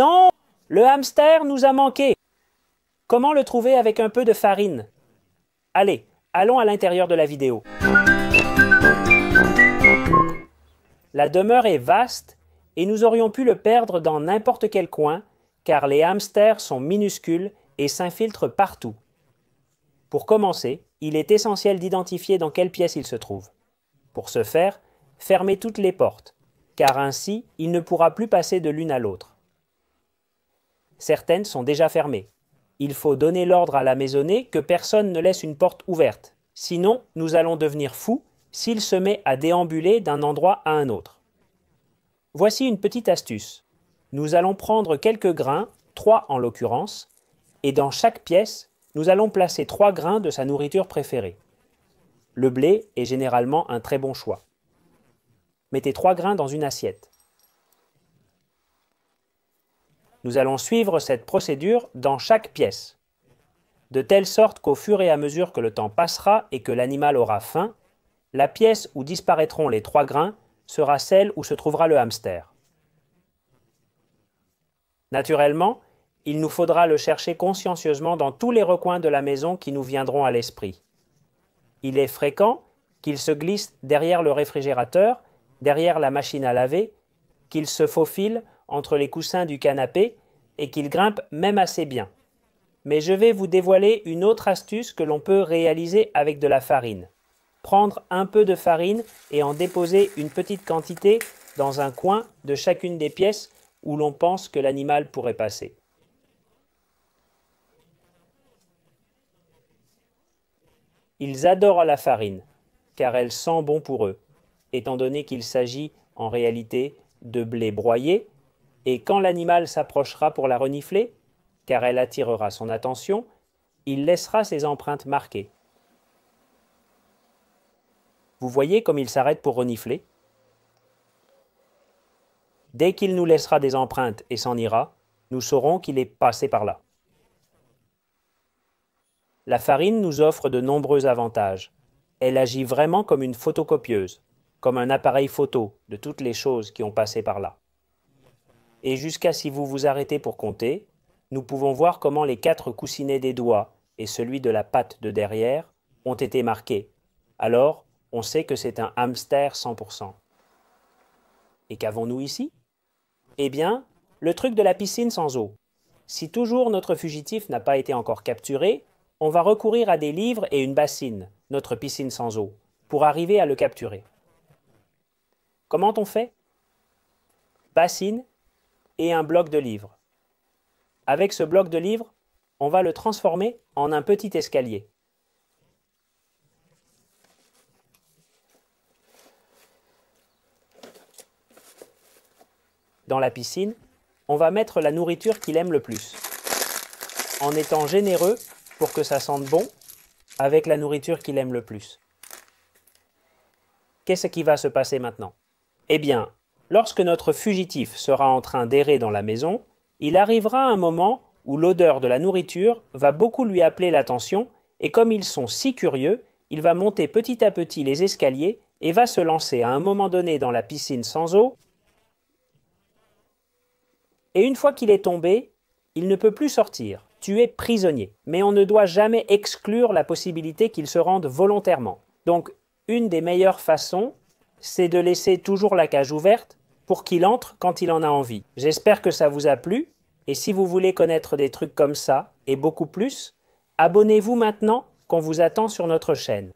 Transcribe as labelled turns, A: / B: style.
A: Non, le hamster nous a manqué. Comment le trouver avec un peu de farine Allez, allons à l'intérieur de la vidéo. La demeure est vaste et nous aurions pu le perdre dans n'importe quel coin, car les hamsters sont minuscules et s'infiltrent partout. Pour commencer, il est essentiel d'identifier dans quelle pièce il se trouve. Pour ce faire, fermez toutes les portes, car ainsi il ne pourra plus passer de l'une à l'autre. Certaines sont déjà fermées. Il faut donner l'ordre à la maisonnée que personne ne laisse une porte ouverte. Sinon, nous allons devenir fous s'il se met à déambuler d'un endroit à un autre. Voici une petite astuce. Nous allons prendre quelques grains, trois en l'occurrence, et dans chaque pièce, nous allons placer trois grains de sa nourriture préférée. Le blé est généralement un très bon choix. Mettez trois grains dans une assiette. Nous allons suivre cette procédure dans chaque pièce, de telle sorte qu'au fur et à mesure que le temps passera et que l'animal aura faim, la pièce où disparaîtront les trois grains sera celle où se trouvera le hamster. Naturellement, il nous faudra le chercher consciencieusement dans tous les recoins de la maison qui nous viendront à l'esprit. Il est fréquent qu'il se glisse derrière le réfrigérateur, derrière la machine à laver, qu'il se faufile entre les coussins du canapé et qu'il grimpe même assez bien. Mais je vais vous dévoiler une autre astuce que l'on peut réaliser avec de la farine. Prendre un peu de farine et en déposer une petite quantité dans un coin de chacune des pièces où l'on pense que l'animal pourrait passer. Ils adorent la farine, car elle sent bon pour eux, étant donné qu'il s'agit en réalité de blé broyé et quand l'animal s'approchera pour la renifler, car elle attirera son attention, il laissera ses empreintes marquées. Vous voyez comme il s'arrête pour renifler Dès qu'il nous laissera des empreintes et s'en ira, nous saurons qu'il est passé par là. La farine nous offre de nombreux avantages. Elle agit vraiment comme une photocopieuse, comme un appareil photo de toutes les choses qui ont passé par là et jusqu'à si vous vous arrêtez pour compter, nous pouvons voir comment les quatre coussinets des doigts et celui de la patte de derrière ont été marqués. Alors, on sait que c'est un hamster 100%. Et qu'avons-nous ici Eh bien, le truc de la piscine sans eau. Si toujours notre fugitif n'a pas été encore capturé, on va recourir à des livres et une bassine, notre piscine sans eau, pour arriver à le capturer. Comment on fait Bassine et un bloc de livres. Avec ce bloc de livres, on va le transformer en un petit escalier. Dans la piscine, on va mettre la nourriture qu'il aime le plus. En étant généreux pour que ça sente bon avec la nourriture qu'il aime le plus. Qu'est-ce qui va se passer maintenant Eh bien, Lorsque notre fugitif sera en train d'errer dans la maison, il arrivera un moment où l'odeur de la nourriture va beaucoup lui appeler l'attention, et comme ils sont si curieux, il va monter petit à petit les escaliers et va se lancer à un moment donné dans la piscine sans eau. Et une fois qu'il est tombé, il ne peut plus sortir. Tu es prisonnier. Mais on ne doit jamais exclure la possibilité qu'il se rende volontairement. Donc, une des meilleures façons, c'est de laisser toujours la cage ouverte pour qu'il entre quand il en a envie. J'espère que ça vous a plu. Et si vous voulez connaître des trucs comme ça, et beaucoup plus, abonnez-vous maintenant qu'on vous attend sur notre chaîne.